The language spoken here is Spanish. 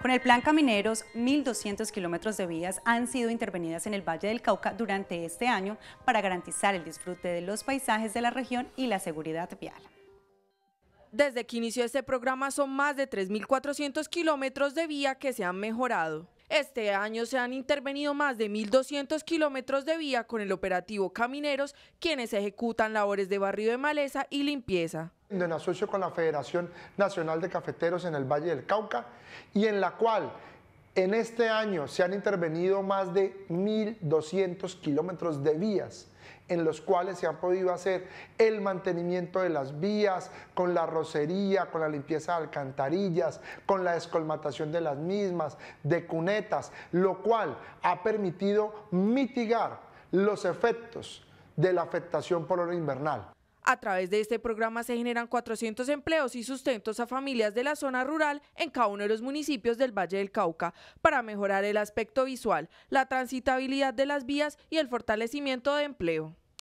Con el plan Camineros, 1.200 kilómetros de vías han sido intervenidas en el Valle del Cauca durante este año para garantizar el disfrute de los paisajes de la región y la seguridad vial. Desde que inició este programa son más de 3.400 kilómetros de vía que se han mejorado. Este año se han intervenido más de 1.200 kilómetros de vía con el operativo Camineros, quienes ejecutan labores de barrio de maleza y limpieza. En asocio con la Federación Nacional de Cafeteros en el Valle del Cauca y en la cual en este año se han intervenido más de 1.200 kilómetros de vías en los cuales se han podido hacer el mantenimiento de las vías, con la rocería, con la limpieza de alcantarillas, con la descolmatación de las mismas, de cunetas, lo cual ha permitido mitigar los efectos de la afectación por oro invernal. A través de este programa se generan 400 empleos y sustentos a familias de la zona rural en cada uno de los municipios del Valle del Cauca para mejorar el aspecto visual, la transitabilidad de las vías y el fortalecimiento de empleo.